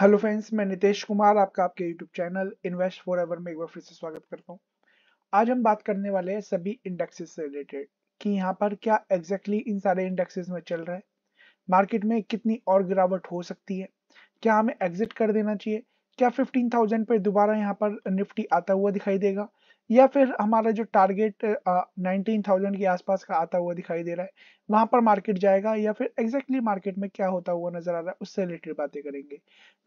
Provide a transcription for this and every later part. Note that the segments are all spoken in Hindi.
हेलो फ्रेंड्स मैं नितेश कुमार आपका आपके YouTube channel invest forever में एक बार फिर से स्वागत करता हूँ आज हम बात करने वाले हैं सभी इंडेक्सेस से रिलेटेड कि यहाँ पर क्या एग्जैक्टली exactly इन सारे इंडेक्सेस में चल रहा है मार्केट में कितनी और गिरावट हो सकती है क्या हमें एग्जिट कर देना चाहिए क्या फिफ्टीन थाउजेंड पर दोबारा यहाँ पर निफ्टी आता हुआ दिखाई देगा या फिर हमारा जो टारगेट नाइनटीन थाउजेंड के आसपास का आता हुआ दिखाई दे रहा है वहां पर मार्केट जाएगा या फिर एग्जैक्टली exactly मार्केट में क्या होता हुआ नजर आ रहा है उससे रिलेटेड बातें करेंगे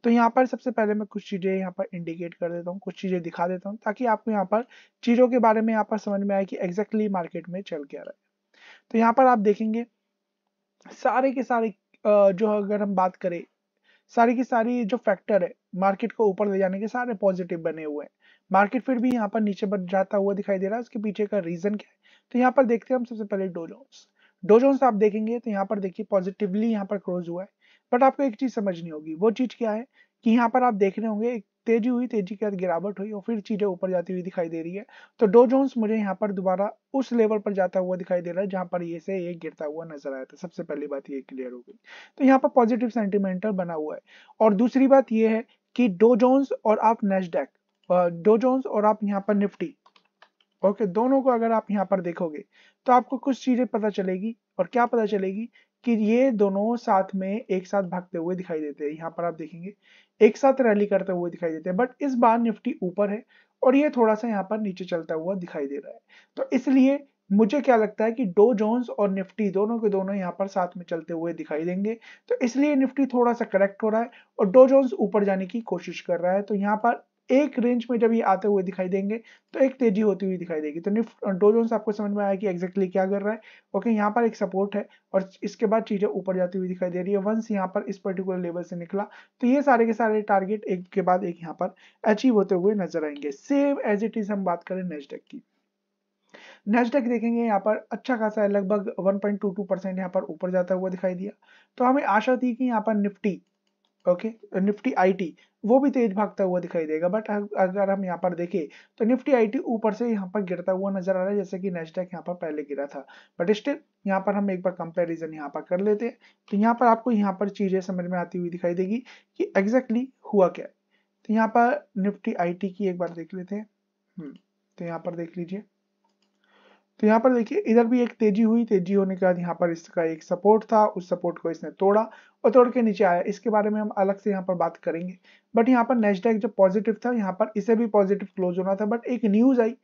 तो यहाँ पर सबसे पहले मैं कुछ चीजें यहाँ पर इंडिकेट कर देता हूँ कुछ चीजें दिखा देता हूँ ताकि आपको यहाँ पर चीजों के बारे में यहाँ पर समझ में आए कि एग्जैक्टली exactly मार्केट में चल क्या रहा है तो यहाँ पर आप देखेंगे सारे के सारे जो अगर हम बात करें सारी की सारी जो फैक्टर है मार्केट को ऊपर ले जाने के सारे पॉजिटिव बने हुए हैं मार्केट फिर भी यहाँ पर नीचे बढ़ जाता हुआ दिखाई दे रहा है उसके पीछे का रीजन क्या है तो यहाँ पर देखते हैं हम सबसे पहले डोजोन्स डोजोन्स आप देखेंगे तो यहाँ पर देखिए पॉजिटिवली यहाँ पर क्लोज हुआ है बट आपको एक चीज समझनी होगी वो चीज क्या है कि यहाँ पर आप देख रहे होंगे एक तेजी हुई तेजी के बाद गिरावट हुई और फिर चीजें ऊपर जाती हुई दिखाई दे रही है तो डो जोन्स मुझे यहाँ पर दोबारा उस लेवल पर जाता हुआ दिखाई दे रहा है जहां पर ये से एक गिरता हुआ नजर आया था सबसे पहली बात ये क्लियर हो गई तो यहाँ पर पॉजिटिव सेंटिमेंटल बना हुआ है और दूसरी बात ये है कि डो जोन्स और आप नेशडेक डो जोन्स और आप यहाँ पर निफ्टी ओके दोनों को अगर आप यहाँ पर देखोगे तो आपको कुछ चीजें पता चलेगी और क्या पता चलेगी कि ये दोनों साथ में एक साथ भागते हुए दिखाई देते हैं यहाँ पर आप देखेंगे एक साथ रैली करते हुए दिखाई देते हैं बट इस बार निफ्टी ऊपर है और ये थोड़ा सा यहाँ पर नीचे चलता हुआ दिखाई दे रहा है तो इसलिए मुझे क्या लगता है कि डो जोन्स और निफ्टी दोनों के दोनों यहाँ पर साथ में चलते हुए दिखाई देंगे तो इसलिए निफ्टी थोड़ा सा करेक्ट हो रहा है और डो जोन्स ऊपर जाने की कोशिश कर रहा है तो यहाँ पर एक रेंज में जब ये आते हुए दिखाई देंगे तो एक तेजी होती हुई दिखाई देगी तो निफ्ट डो आपको समझ में आया कि एग्जैक्टली क्या कर रहा है ओके यहाँ पर एक सपोर्ट है और इसके बाद चीज़ें ऊपर जाती हुई दिखाई दे रही है वंस यहाँ पर इस पर्टिकुलर लेवल से निकला तो ये सारे के सारे टारगेट एक के बाद एक यहाँ पर अचीव होते हुए नजर आएंगे सेम एज इट इज़ हम बात करें नेस्डेक की नेस्टेक देखेंगे यहाँ पर अच्छा खासा है लगभग 1.22 परसेंट यहाँ पर ऊपर जाता हुआ दिखाई दिया तो हमें आशा थी कि यहाँ पर निफ्टी ओके निफ्टी आईटी वो भी तेज भागता हुआ दिखाई देगा बट अगर हम यहाँ पर देखें तो निफ्टी आईटी ऊपर से यहाँ पर गिरता हुआ नजर आ रहा है जैसे कि नेस्टेक यहाँ पर पहले गिरा था बट स्टिल यहाँ पर हम एक बार कंपैरिजन यहाँ पर कर लेते हैं तो यहाँ पर आपको यहाँ पर चीजें समझ में आती हुई दिखाई देगी कि एग्जैक्टली हुआ क्या तो यहाँ पर निफ्टी आई की एक बार देख लेते हैं हम्म, तो यहाँ पर देख लीजिए तो यहाँ पर देखिए इधर भी एक तेजी हुई तेजी होने के बाद यहाँ पर इसका एक सपोर्ट था उस सपोर्ट को इसने तोड़ा और तोड़ के नीचे आया इसके बारे में हम अलग से यहाँ पर बात करेंगे बट यहाँ पर नेस्डेक जो पॉजिटिव था यहाँ पर इसे भी पॉजिटिव क्लोज होना था बट एक न्यूज आई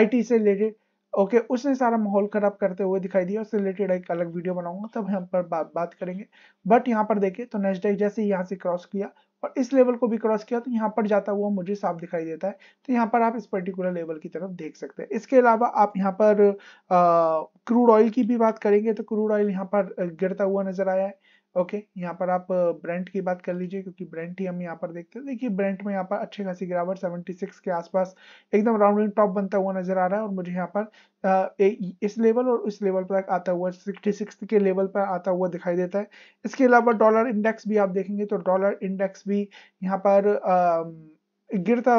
आई से रिलेटेड ओके okay, उसने सारा माहौल खराब करते हुए दिखाई दिया उससे रिलेटेड एक अलग वीडियो बनाऊंगा तब हम पर बात बात करेंगे बट यहाँ पर देखे तो नेक्स्ट डे जैसे यहाँ से क्रॉस किया और इस लेवल को भी क्रॉस किया तो यहाँ पर जाता हुआ मुझे साफ दिखाई देता है तो यहाँ पर आप इस पर्टिकुलर लेवल की तरफ देख सकते हैं इसके अलावा आप यहाँ पर क्रूड ऑयल की भी बात करेंगे तो क्रूड ऑयल यहाँ पर गिरता हुआ नजर आया है ओके यहाँ पर आप ब्रेंट की बात कर लीजिए क्योंकि ब्रेंट ही हम यहाँ पर देखते हैं देखिए ब्रेंट में यहाँ पर अच्छी खासी गिरावट 76 के आसपास एकदम राउंड टॉप बनता हुआ नजर आ रहा है और मुझे यहाँ पर आ, ए, इस लेवल और इस लेवल पर आता हुआ 66 के लेवल पर आता हुआ दिखाई देता है इसके अलावा डॉलर इंडेक्स भी आप देखेंगे तो डॉलर इंडेक्स भी यहाँ पर आ, गिरता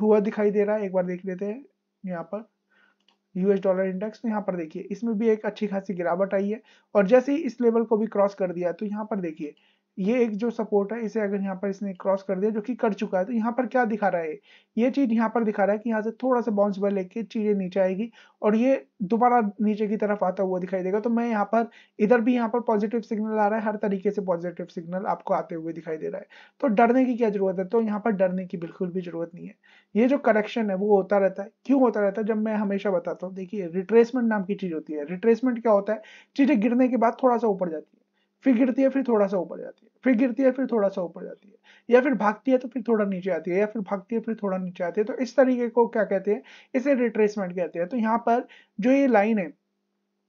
हुआ दिखाई दे रहा है एक बार देख लेते हैं यहाँ पर यूएस डॉलर इंडेक्स तो यहाँ पर देखिए इसमें भी एक अच्छी खासी गिरावट आई है और जैसे ही इस लेवल को भी क्रॉस कर दिया तो यहाँ पर देखिए ये एक जो सपोर्ट है इसे अगर यहाँ पर इसने क्रॉस कर दिया जो कि कर चुका है तो यहाँ पर क्या दिखा रहा है ये चीज यहाँ पर दिखा रहा है कि यहाँ से थोड़ा सा बाउंस बल लेके चीजें नीचे आएगी और ये दोबारा नीचे की तरफ आता हुआ दिखाई देगा तो मैं यहाँ पर इधर भी यहाँ पर पॉजिटिव सिग्नल आ रहा है हर तरीके से पॉजिटिव सिग्नल आपको आते हुए दिखाई दे रहा है तो डरने की क्या जरूरत है तो यहाँ पर डरने की बिल्कुल भी जरूरत नहीं है ये जो करेक्शन है वो होता रहता है क्यों होता रहता है जब मैं हमेशा बताता हूँ देखिए रिट्रेसमेंट नाम की चीज होती है रिट्रेसमेंट क्या होता है चीजें गिरने के बाद थोड़ा सा ऊपर जाती है फिर गिरती है फिर थोड़ा सा ऊपर जाती है फिर गिरती है फिर थोड़ा सा ऊपर जाती है या फिर भागती है तो फिर थोड़ा नीचे आती है या फिर भागती है फिर थोड़ा नीचे आती है तो इस तरीके को क्या कहते हैं इसे रिट्रेसमेंट कहते हैं तो यहाँ पर जो ये लाइन है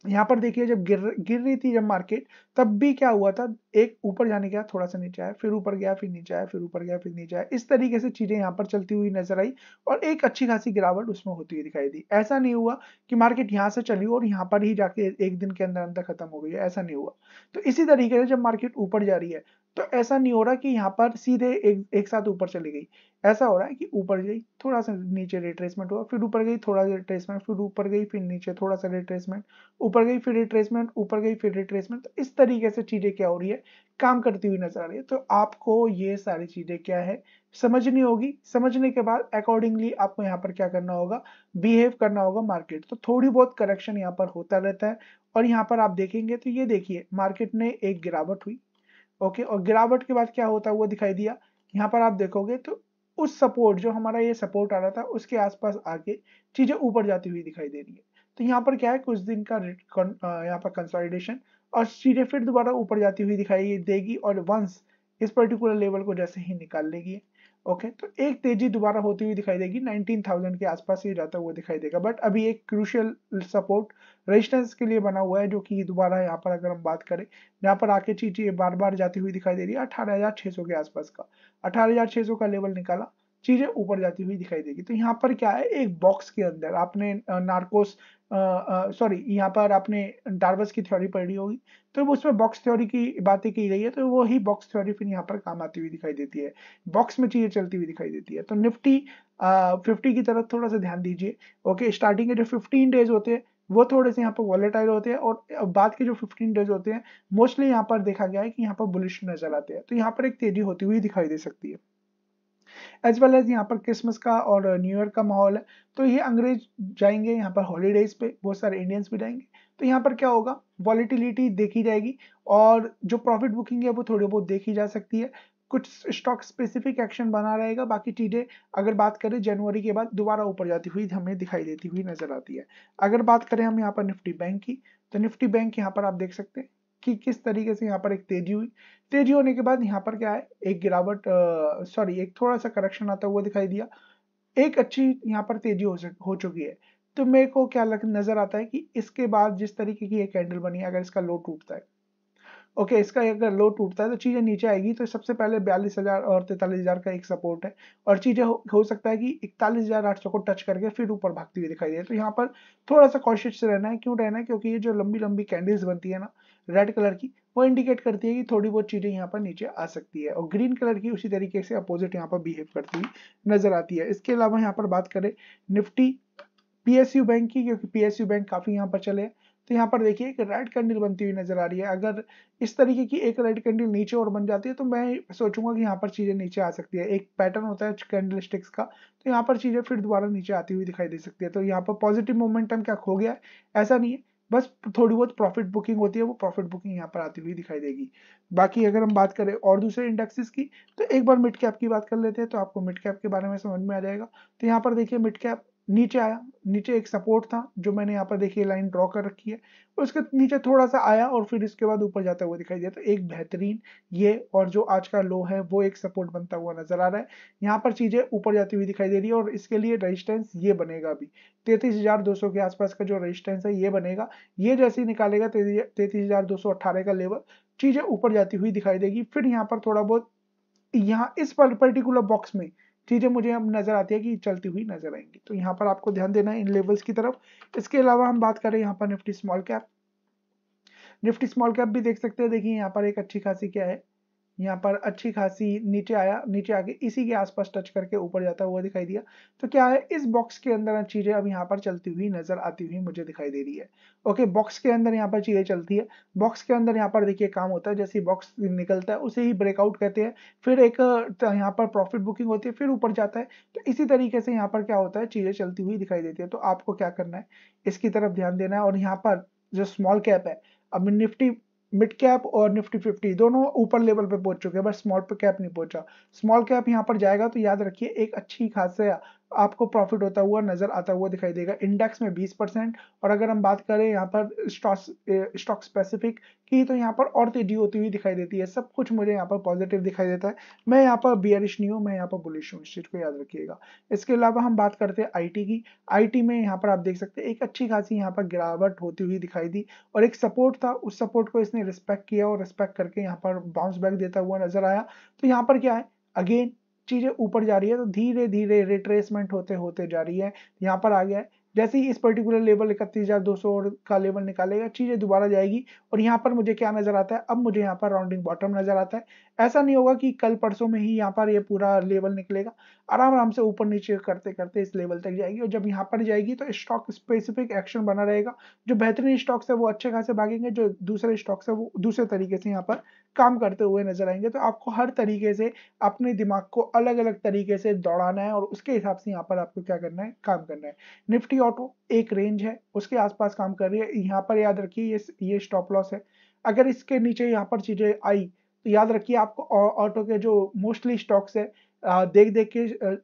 यहाँ पर देखिए जब गिर गिर रही थी जब मार्केट तब भी क्या हुआ था एक ऊपर जाने के बाद थोड़ा सा नीचे आया फिर ऊपर गया फिर नीचे आया फिर ऊपर गया फिर नीचे आया इस तरीके से चीजें यहाँ पर चलती हुई नजर आई और एक अच्छी खासी गिरावट उसमें होती हुई दिखाई दी ऐसा नहीं हुआ कि मार्केट यहाँ से चली और यहाँ पर ही जाके एक दिन के अंदर अंदर खत्म हो गई ऐसा नहीं हुआ तो इसी तरीके से जब मार्केट ऊपर जा रही है तो ऐसा नहीं हो रहा कि यहाँ पर सीधे एक एक साथ ऊपर चली गई ऐसा हो रहा है कि ऊपर गई थोड़ा सा नीचे रिट्रेसमेंट हुआ फिर ऊपर गई थोड़ा सा रिट्रेसमेंट फिर ऊपर गई फिर नीचे थोड़ा सा रिट्रेसमेंट ऊपर गई फिर रिट्रेसमेंट ऊपर गई फिर रिट्रेसमेंट तो इस तरीके से चीज़ें क्या हो रही है काम करती हुई नजर आ रही है तो आपको ये सारी चीज़ें क्या है समझनी होगी समझने के बाद अकॉर्डिंगली आपको यहाँ पर क्या करना होगा बिहेव करना होगा मार्केट तो थोड़ी बहुत करेक्शन यहाँ पर होता रहता है और यहाँ पर आप देखेंगे तो ये देखिए मार्केट में एक गिरावट हुई ओके और गिरावट के बाद क्या होता हुआ दिखाई दिया यहाँ पर आप देखोगे तो उस सपोर्ट जो हमारा ये सपोर्ट आ रहा था उसके आसपास आके चीज़ें ऊपर जाती हुई दिखाई दे रही है तो यहाँ पर क्या है कुछ दिन का यहाँ पर कंसोलिडेशन और चीज़ें फिर दोबारा ऊपर जाती हुई दिखाई देगी और वंस इस पर्टिकुलर लेवल को जैसे ही निकाल लेगी ओके तो एक तेजी दोबारा होती हुई दिखाई देगी 19,000 के आसपास ही जाता हुआ दिखाई देगा बट अभी एक क्रूशियल सपोर्ट रेजिस्टेंस के लिए बना हुआ है जो कि दोबारा यहाँ पर अगर हम बात करें यहाँ पर आके चीज ये बार बार जाती हुई दिखाई दे रही है 18,600 के आसपास का 18,600 का लेवल निकाला चीजें ऊपर जाती हुई दिखाई देगी तो यहाँ पर क्या है एक बॉक्स के अंदर आपने नार्कोस सॉरी यहाँ पर आपने डार्वस की थ्योरी पढ़ी होगी तो उसमें बॉक्स थ्योरी की बातें की गई है तो वो ही बॉक्स थ्योरी फिर यहाँ पर काम आती हुई दिखाई देती है बॉक्स में चीजें चलती हुई दिखाई देती है तो निफ्टी फिफ्टी की तरफ थोड़ा सा ध्यान दीजिए ओके स्टार्टिंग के जो फिफ्टीन डेज होते हैं वो थोड़े से यहाँ पर वॉलेटाइल होते हैं और बाद के जो फिफ्टीन डेज होते हैं मोस्टली यहाँ पर देखा गया है कि यहाँ पर बुलिश नजर आते हैं तो यहाँ पर एक तेजी होती हुई दिखाई दे सकती है एज वेल एज यहाँ पर क्रिसमस का और न्यू ईयर का माहौल है तो ये अंग्रेज जाएंगे यहाँ पर हॉलीडेज पे बहुत सारे इंडियंस भी जाएंगे तो यहाँ पर क्या होगा वॉलीटिलिटी देखी जाएगी और जो प्रॉफिट बुकिंग है वो थोड़ी बहुत देखी जा सकती है कुछ स्टॉक स्पेसिफिक एक्शन बना रहेगा बाकी चीज़ें अगर बात करें जनवरी के बाद दोबारा ऊपर जाती हुई हमें दिखाई देती हुई नजर आती है अगर बात करें हम यहाँ पर निफ्टी बैंक की तो निफ्टी बैंक यहाँ पर आप देख सकते हैं कि किस तरीके से यहाँ पर एक तेजी हुई तेजी होने के बाद यहाँ पर क्या है एक गिरावट सॉरी एक थोड़ा सा करेक्शन आता हुआ दिखाई दिया एक अच्छी यहाँ पर तेजी हो हो चुकी है तो मेरे को क्या लग नजर आता है कि इसके बाद जिस तरीके की एक कैंडल बनी है अगर इसका लो टूटता है ओके okay, इसका अगर लो टूटता है तो चीज़ें नीचे आएगी तो सबसे पहले बयालीस हज़ार और तैतालीस हज़ार का एक सपोर्ट है और चीज़ें हो, हो सकता है कि इकतालीस हज़ार आठ सौ को टच करके फिर ऊपर भागती हुई दिखाई दे तो यहाँ पर थोड़ा सा कॉशियस रहना है क्यों रहना है क्योंकि ये जो लंबी लंबी कैंडल्स बनती है ना रेड कलर की वो इंडिकेट करती है कि थोड़ी बहुत चीज़ें यहाँ पर नीचे आ सकती है और ग्रीन कलर की उसी तरीके से अपोजिट यहाँ पर बिहेव करती हुई नजर आती है इसके अलावा यहाँ पर बात करें निफ्टी पीएसयू बैंक की क्योंकि पीएसयू बैंक काफ़ी यहाँ पर चले तो यहाँ पर देखिए एक रेड कैंडल बनती हुई नजर आ रही है अगर इस तरीके की एक रेड कैंडल नीचे और बन जाती है तो मैं सोचूंगा कि यहाँ पर चीज़ें नीचे आ सकती है एक पैटर्न होता है कैंडल स्टिक्स का तो यहाँ पर चीज़ें फिर दोबारा नीचे आती हुई दिखाई दे सकती है तो यहाँ पर पॉजिटिव मोमेंटम क्या खो गया है ऐसा नहीं है बस थोड़ी बहुत प्रॉफिट बुकिंग होती है वो प्रॉफिट बुकिंग यहाँ पर आती हुई दिखाई देगी बाकी अगर हम बात करें और दूसरे इंडेक्सेस की तो एक बार मिड कैप की बात कर लेते हैं तो आपको मिड कैप के बारे में समझ में आ जाएगा तो यहाँ पर देखिए मिड कैप नीचे आया नीचे एक सपोर्ट था जो मैंने यहाँ पर देखिए लाइन ड्रॉ कर रखी है उसके नीचे थोड़ा सा आया और फिर इसके बाद ऊपर जाता हुआ दिखाई दिया तो एक बेहतरीन ये और जो आज का लो है वो एक सपोर्ट बनता हुआ नजर आ रहा है यहाँ पर चीजें ऊपर जाती हुई दिखाई दे रही है और इसके लिए रेजिस्टेंस ये बनेगा अभी तैतीस हजार दो सौ के आसपास का जो रजिस्टेंस है ये बनेगा ये जैसे ही निकालेगा तैतीस हजार दो सौ अट्ठारह का लेवल चीजें ऊपर जाती हुई दिखाई देगी फिर यहाँ पर थोड़ा बहुत यहाँ इस पर्टिकुलर बॉक्स में चीज़ें मुझे अब नज़र आती है कि चलती हुई नज़र आएंगी तो यहाँ पर आपको ध्यान देना है इन लेवल्स की तरफ इसके अलावा हम बात करें यहाँ पर Nifty small cap Nifty small cap भी देख सकते हैं देखिए यहाँ पर एक अच्छी खासी क्या है यहाँ पर अच्छी खासी नीचे आया नीचे आके इसी के आसपास टच करके ऊपर जाता हुआ दिखाई दिया तो क्या है इस बॉक्स के अंदर चीजें अब यहाँ पर चलती हुई नजर आती हुई मुझे दिखाई दे रही है ओके बॉक्स के अंदर यहाँ पर चीजें चलती है बॉक्स के अंदर यहाँ पर देखिए काम होता है जैसे बॉक्स निकलता है उसे ही ब्रेकआउट कहते हैं फिर एक यहाँ पर प्रॉफिट बुकिंग होती है फिर ऊपर जाता है तो इसी तरीके से यहाँ पर क्या होता है चीजें चलती हुई दिखाई देती है तो आपको क्या करना है इसकी तरफ ध्यान देना है और यहाँ पर जो स्मॉल कैप है अब निफ्टी मिड कैप और निफ्टी फिफ्टी दोनों ऊपर लेवल पे पहुंच चुके हैं बट स्मॉल कैप नहीं पहुंचा स्मॉल कैप यहाँ पर जाएगा तो याद रखिए एक अच्छी खासा आपको प्रॉफिट होता हुआ नजर आता हुआ दिखाई देगा इंडेक्स में 20 परसेंट और अगर हम बात करें यहाँ पर स्टॉक स्टॉक स्पेसिफिक की तो यहाँ पर और तेजी होती हुई दिखाई देती है सब कुछ मुझे यहाँ पर पॉजिटिव दिखाई देता है मैं यहाँ पर बियरिश नहीं हूँ मैं यहाँ पर बुलिश हूँ इस चीज को याद रखिएगा इसके अलावा हम बात करते हैं आई की आई में यहाँ पर आप देख सकते हैं एक अच्छी खासी यहाँ पर गिरावट होती हुई दिखाई दी और एक सपोर्ट था उस सपोर्ट को इसने रिस्पेक्ट किया और रिस्पेक्ट करके यहाँ पर बाउंस बैक देता हुआ नजर आया तो यहाँ पर क्या है अगेन चीज़ें ऊपर जा रही है तो धीरे धीरे रिट्रेसमेंट होते होते जा रही है यहाँ पर आ गया है जैसे ही इस पर्टिकुलर लेवल इकतीस सौ का लेवल निकालेगा चीज़ें दोबारा जाएगी और यहाँ पर मुझे क्या नज़र आता है अब मुझे यहाँ पर राउंडिंग बॉटम नज़र आता है ऐसा नहीं होगा कि कल परसों में ही यहाँ पर ये पूरा लेवल निकलेगा आराम आराम से ऊपर नीचे करते करते इस लेवल तक जाएगी और जब यहाँ पर जाएगी तो स्टॉक स्पेसिफिक एक्शन बना रहेगा जो बेहतरीन स्टॉक्स है वो अच्छे खासे भागेंगे जो दूसरे स्टॉक्स है वो दूसरे तरीके से यहाँ पर काम करते हुए नजर आएंगे तो आपको हर तरीके से अपने दिमाग को अलग अलग तरीके से दौड़ाना है और उसके हिसाब से यहाँ पर आपको क्या करना है काम करना है निफ्टी ऑटो एक रेंज है उसके आसपास काम कर रही है यहाँ पर याद रखिए ये ये स्टॉप लॉस है अगर इसके नीचे यहाँ पर चीज़ें आई तो याद रखिए आपको ऑटो के जो मोस्टली स्टॉक्स है देख देख के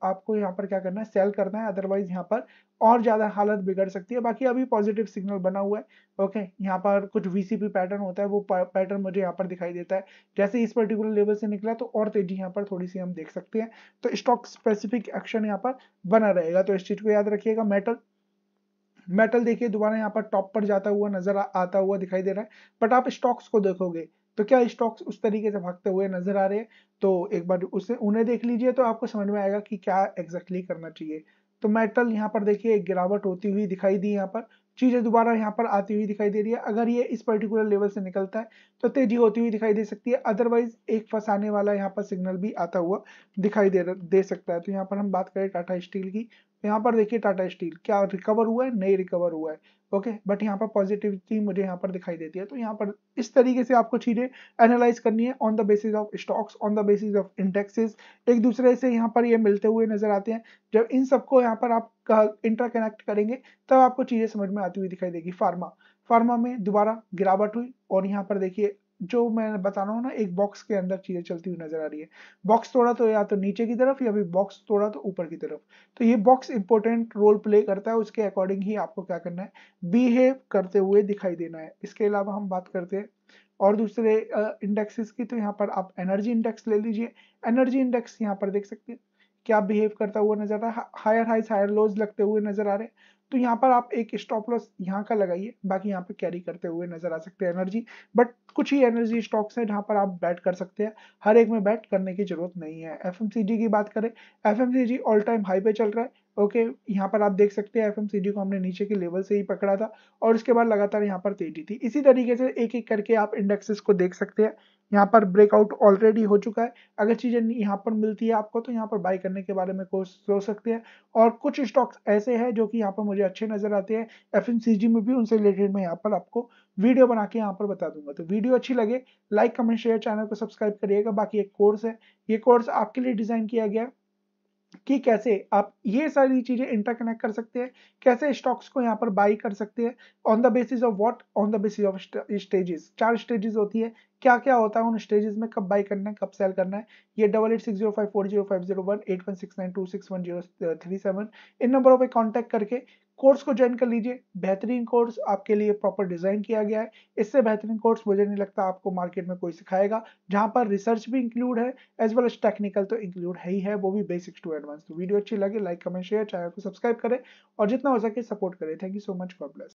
आपको यहाँ पर क्या करना है सेल करना है अदरवाइज यहाँ पर और ज़्यादा हालत बिगड़ सकती है बाकी अभी पॉजिटिव सिग्नल बना हुआ है ओके यहाँ पर कुछ वीसीपी पैटर्न होता है वो पैटर्न मुझे यहाँ पर दिखाई देता है जैसे इस पर्टिकुलर लेवल से निकला तो और तेजी यहाँ पर थोड़ी सी हम देख सकते हैं तो स्टॉक स्पेसिफिक एक्शन यहाँ पर बना रहेगा तो इस चीज़ को याद रखिएगा मेटल मेटल देखिए दोबारा यहाँ पर टॉप पर जाता हुआ नजर आता हुआ दिखाई दे रहा है बट आप स्टॉक्स को देखोगे तो क्या स्टॉक्स उस तरीके से भागते हुए नजर आ रहे हैं तो एक बार उसे उन्हें देख लीजिए तो आपको समझ में आएगा कि क्या एग्जैक्टली exactly करना चाहिए तो मेटल यहाँ पर देखिए एक गिरावट होती हुई दिखाई दी यहाँ पर चीज़ें दोबारा यहाँ पर आती हुई दिखाई दे रही है अगर ये इस पर्टिकुलर लेवल से निकलता है तो तेजी होती हुई दिखाई दे सकती है अदरवाइज एक फंसाने वाला यहाँ पर सिग्नल भी आता हुआ दिखाई दे दे सकता है तो यहाँ पर हम बात करें टाटा स्टील की यहाँ पर देखिए टाटा स्टील क्या रिकवर हुआ है नहीं रिकवर हुआ है ओके बट यहाँ पर पॉजिटिविटी मुझे यहाँ पर दिखाई देती है तो यहाँ पर इस तरीके से आपको चीज़ें एनालाइज करनी है on the basis of stocks on the basis of indexes एक दूसरे से यहाँ पर ये मिलते हुए नजर आते हैं जब इन सबको यहाँ पर आप इंटर कनेक्ट करेंगे तब आपको चीज़ें समझ में आती हुई दिखाई देगी फार्मा फार्मा में दोबारा गिरावट हुई और यहाँ पर देखिए जो मैं बता रहा हूँ ना एक बॉक्स के अंदर चीजें चलती हुई नजर आ रही है बॉक्स थोड़ा तो या तो नीचे की तरफ या फिर बॉक्स थोड़ा तो ऊपर की तरफ तो ये बॉक्स इंपॉर्टेंट रोल प्ले करता है उसके अकॉर्डिंग ही आपको क्या करना है बिहेव करते हुए दिखाई देना है इसके अलावा हम बात करते हैं और दूसरे इंडेक्सेस की तो यहाँ पर आप एनर्जी इंडेक्स ले लीजिए एनर्जी इंडेक्स यहाँ पर देख सकते हैं क्या बिहेव करता हुआ नजर आ रहा है हायर हाइज हायर लोज लगते हुए नजर आ रहे हैं तो यहाँ पर आप एक स्टॉप लॉस यहाँ का लगाइए बाकी यहाँ पर कैरी करते हुए नजर आ सकते हैं एनर्जी बट कुछ ही एनर्जी स्टॉक्स हैं जहाँ पर आप बैट कर सकते हैं हर एक में बैट करने की जरूरत नहीं है एफ की बात करें एफ ऑल टाइम हाई पे चल रहा है ओके okay, यहाँ पर आप देख सकते हैं एफ को हमने नीचे के लेवल से ही पकड़ा था और उसके बाद लगातार यहाँ पर तेजी थी इसी तरीके से एक एक करके आप इंडेक्सेस को देख सकते हैं यहाँ पर ब्रेकआउट ऑलरेडी हो चुका है अगर चीज़ें यहाँ पर मिलती है आपको तो यहाँ पर बाय करने के बारे में सोच सकते हैं और कुछ स्टॉक्स ऐसे हैं जो कि यहाँ पर मुझे अच्छे नज़र आते हैं एफ में भी उनसे रिलेटेड मैं यहाँ पर आपको वीडियो बना के यहाँ पर बता दूंगा तो वीडियो अच्छी लगे लाइक कमेंट शेयर चैनल को सब्सक्राइब करिएगा बाकी एक कोर्स है ये कोर्स आपके लिए डिज़ाइन किया गया है कि कैसे आप ये सारी चीज़ें इंटरकनेक्ट कर सकते हैं कैसे स्टॉक्स को यहाँ पर बाई कर सकते हैं on the basis of what on the basis of stages चार स्टेजेस होती है क्या क्या होता है उन स्टेजेस में कब बाई करना है कब सेल करना है ये double eight six zero five four zero five zero one eight one six nine two six one zero three seven इन नंबरों पे कांटेक्ट करके कोर्स को ज्वाइन कर लीजिए बेहतरीन कोर्स आपके लिए प्रॉपर डिजाइन किया गया है इससे बेहतरीन कोर्स मुझे नहीं लगता आपको मार्केट में कोई सिखाएगा जहां पर रिसर्च भी इंक्लूड है एज वेल एज टेक्निकल तो इंक्लूड है ही है वो भी बेसिक्स टू एडवांस तो वीडियो अच्छी लगे लाइक कमेंट शेयर चैनल को सब्सक्राइब करें और जितना हो सके सपोर्ट करें thank you so much God bless